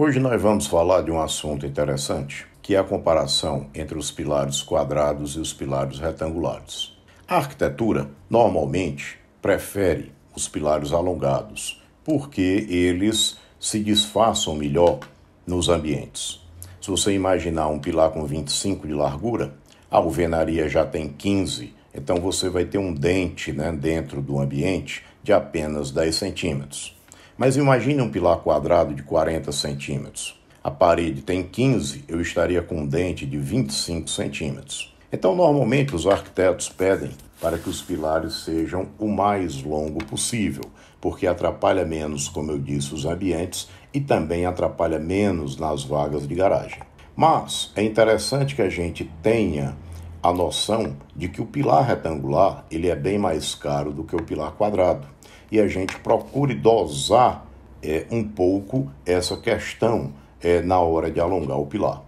Hoje nós vamos falar de um assunto interessante, que é a comparação entre os pilares quadrados e os pilares retangulares. A arquitetura normalmente prefere os pilares alongados, porque eles se disfarçam melhor nos ambientes. Se você imaginar um pilar com 25 de largura, a alvenaria já tem 15, então você vai ter um dente né, dentro do ambiente de apenas 10 centímetros. Mas imagine um pilar quadrado de 40 centímetros. A parede tem 15, eu estaria com um dente de 25 centímetros. Então, normalmente, os arquitetos pedem para que os pilares sejam o mais longo possível, porque atrapalha menos, como eu disse, os ambientes e também atrapalha menos nas vagas de garagem. Mas é interessante que a gente tenha a noção de que o pilar retangular ele é bem mais caro do que o pilar quadrado. E a gente procure dosar é, um pouco essa questão é, na hora de alongar o pilar.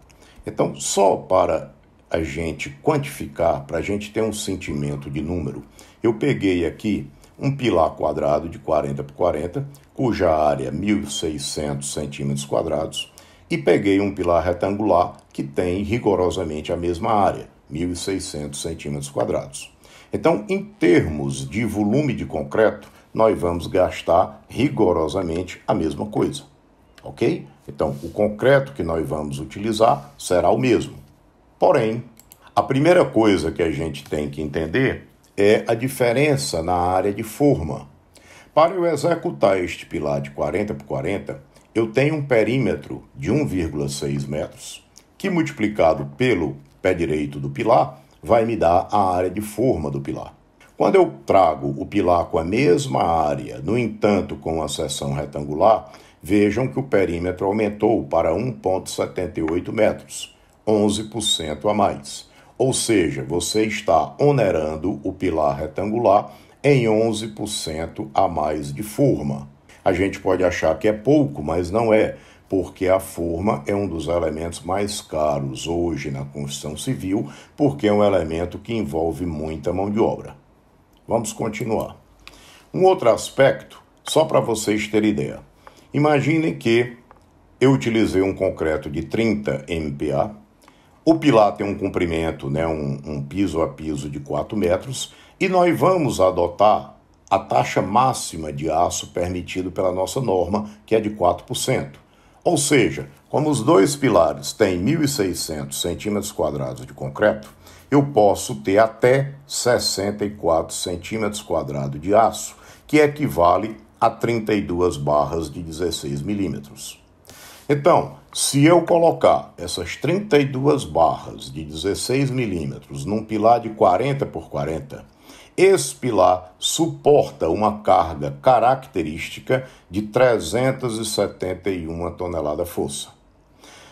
Então, só para a gente quantificar, para a gente ter um sentimento de número, eu peguei aqui um pilar quadrado de 40 por 40, cuja área é 1.600 centímetros quadrados, e peguei um pilar retangular que tem rigorosamente a mesma área, 1.600 centímetros quadrados. Então, em termos de volume de concreto, nós vamos gastar rigorosamente a mesma coisa, ok? Então, o concreto que nós vamos utilizar será o mesmo. Porém, a primeira coisa que a gente tem que entender é a diferença na área de forma. Para eu executar este pilar de 40 por 40, eu tenho um perímetro de 1,6 metros, que multiplicado pelo pé direito do pilar, vai me dar a área de forma do pilar. Quando eu trago o pilar com a mesma área, no entanto com a seção retangular, vejam que o perímetro aumentou para 1,78 metros, 11% a mais. Ou seja, você está onerando o pilar retangular em 11% a mais de forma. A gente pode achar que é pouco, mas não é porque a forma é um dos elementos mais caros hoje na construção civil, porque é um elemento que envolve muita mão de obra. Vamos continuar. Um outro aspecto, só para vocês terem ideia. Imaginem que eu utilizei um concreto de 30 MPa, o pilar tem um comprimento, né, um, um piso a piso de 4 metros, e nós vamos adotar a taxa máxima de aço permitido pela nossa norma, que é de 4%. Ou seja, como os dois pilares têm 1.600 centímetros quadrados de concreto, eu posso ter até 64 centímetros quadrados de aço, que equivale a 32 barras de 16 milímetros. Então, se eu colocar essas 32 barras de 16 milímetros num pilar de 40 por 40, Espilar suporta uma carga característica de 371 tonelada-força.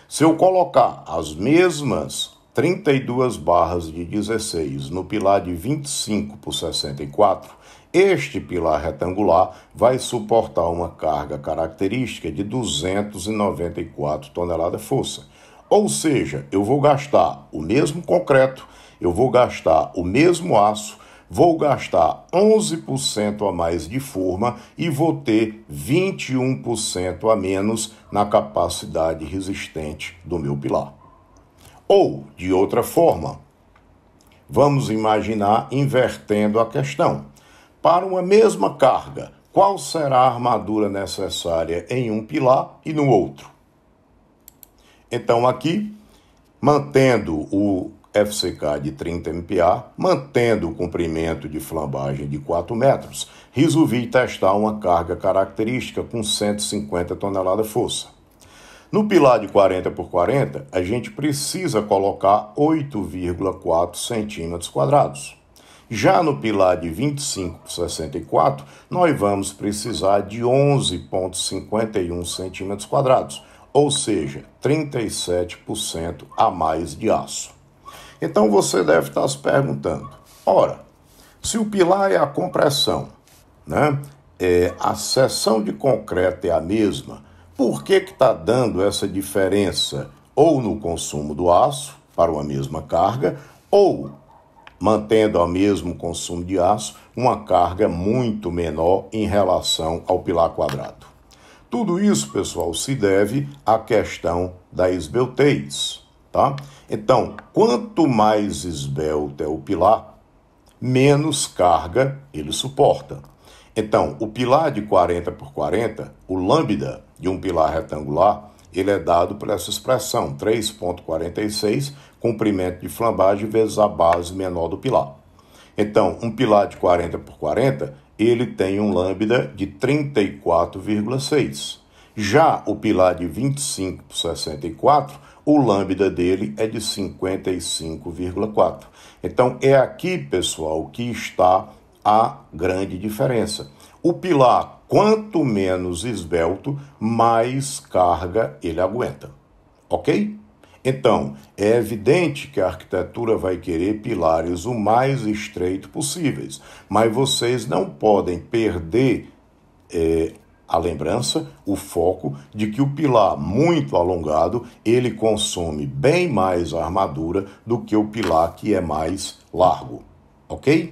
Se eu colocar as mesmas 32 barras de 16 no pilar de 25 por 64, este pilar retangular vai suportar uma carga característica de 294 tonelada-força. Ou seja, eu vou gastar o mesmo concreto, eu vou gastar o mesmo aço, vou gastar 11% a mais de forma e vou ter 21% a menos na capacidade resistente do meu pilar. Ou, de outra forma, vamos imaginar invertendo a questão. Para uma mesma carga, qual será a armadura necessária em um pilar e no outro? Então, aqui, mantendo o FCK de 30 MPa, mantendo o comprimento de flambagem de 4 metros, resolvi testar uma carga característica com 150 tonelada-força. No pilar de 40 por 40, a gente precisa colocar 8,4 cm quadrados. Já no pilar de 25 por 64, nós vamos precisar de 11,51 cm quadrados, ou seja, 37% a mais de aço. Então você deve estar se perguntando: ora, se o pilar é a compressão, né? É, a seção de concreto é a mesma, por que está dando essa diferença ou no consumo do aço para uma mesma carga, ou mantendo o mesmo consumo de aço, uma carga muito menor em relação ao pilar quadrado? Tudo isso, pessoal, se deve à questão da esbeltez tá? Então, quanto mais esbelto é o pilar, menos carga ele suporta. Então, o pilar de 40 por 40, o lambda de um pilar retangular, ele é dado por essa expressão, 3.46, comprimento de flambagem vezes a base menor do pilar. Então, um pilar de 40 por 40, ele tem um lambda de 34,6. Já o pilar de 25 por 64, o lambda dele é de 55,4. Então é aqui, pessoal, que está a grande diferença. O pilar, quanto menos esbelto, mais carga ele aguenta. Ok? Então, é evidente que a arquitetura vai querer pilares o mais estreito possíveis, mas vocês não podem perder é, a lembrança, o foco de que o pilar muito alongado, ele consome bem mais armadura do que o pilar que é mais largo, ok?